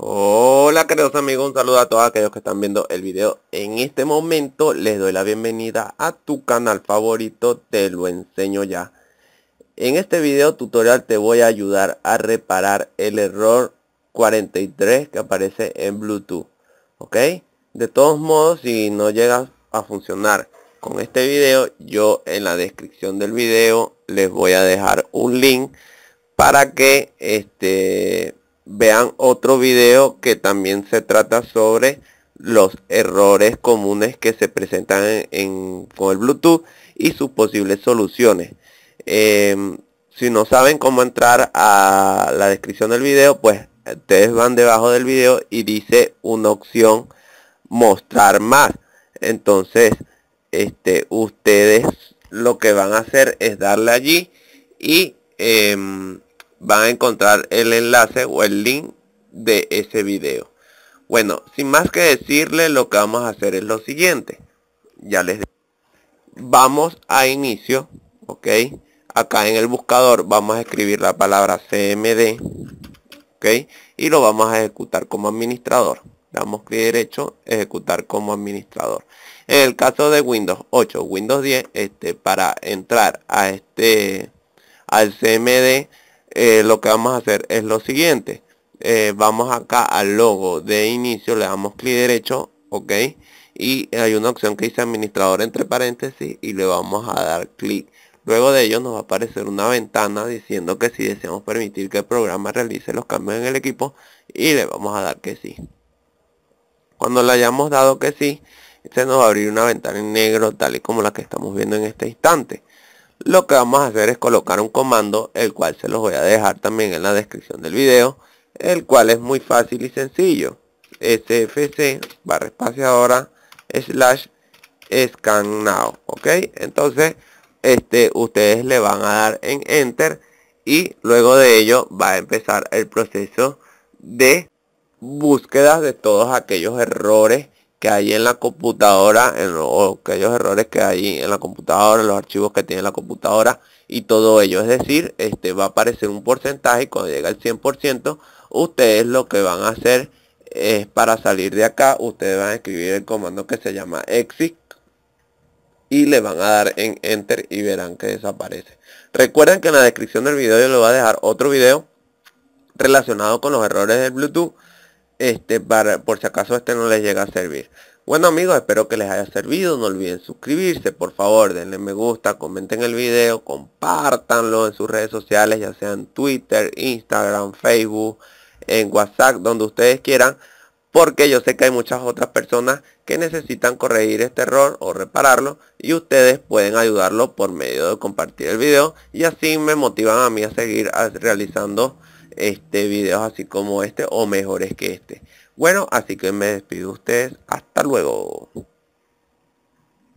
Hola queridos amigos, un saludo a todos aquellos que están viendo el video En este momento les doy la bienvenida a tu canal favorito, te lo enseño ya En este video tutorial te voy a ayudar a reparar el error 43 que aparece en Bluetooth ¿Ok? De todos modos, si no llegas a funcionar con este video, yo en la descripción del video les voy a dejar un link para que este vean otro video que también se trata sobre los errores comunes que se presentan en, con el Bluetooth y sus posibles soluciones. Em, si no saben cómo entrar a la descripción del video, pues ustedes van debajo del video y dice una opción mostrar más. Entonces, este, ustedes lo que van a hacer es darle allí y em, van a encontrar el enlace o el link de ese video. Bueno, sin más que decirle, lo que vamos a hacer es lo siguiente. Ya les vamos a inicio, ¿ok? Acá en el buscador vamos a escribir la palabra CMD, ¿ok? Y lo vamos a ejecutar como administrador. Damos clic derecho, ejecutar como administrador. En el caso de Windows 8, Windows 10, este, para entrar a este, al CMD, eh, lo que vamos a hacer es lo siguiente. Eh, vamos acá al logo de inicio, le damos clic derecho, ok. Y hay una opción que dice administrador entre paréntesis y le vamos a dar clic. Luego de ello nos va a aparecer una ventana diciendo que si deseamos permitir que el programa realice los cambios en el equipo y le vamos a dar que sí. Cuando le hayamos dado que sí, se nos va a abrir una ventana en negro tal y como la que estamos viendo en este instante lo que vamos a hacer es colocar un comando, el cual se los voy a dejar también en la descripción del video, el cual es muy fácil y sencillo. sfc barra espaciadora slash scan now, ok. Entonces, este, ustedes le van a dar en enter y luego de ello va a empezar el proceso de búsqueda de todos aquellos errores que hay en la computadora, en, o aquellos errores que hay en la computadora, los archivos que tiene la computadora y todo ello. Es decir, este va a aparecer un porcentaje y cuando llega el 100%, ustedes lo que van a hacer es para salir de acá, ustedes van a escribir el comando que se llama exit y le van a dar en enter y verán que desaparece. Recuerden que en la descripción del video yo les voy a dejar otro video relacionado con los errores del Bluetooth este para por si acaso este no les llega a servir bueno amigos espero que les haya servido no olviden suscribirse por favor denle me gusta comenten el video compartanlo en sus redes sociales ya sean twitter instagram facebook en whatsapp donde ustedes quieran porque yo sé que hay muchas otras personas que necesitan corregir este error o repararlo y ustedes pueden ayudarlo por medio de compartir el video y así me motivan a mí a seguir realizando este, videos así como este o mejores que este. Bueno, así que me despido ustedes. Hasta luego.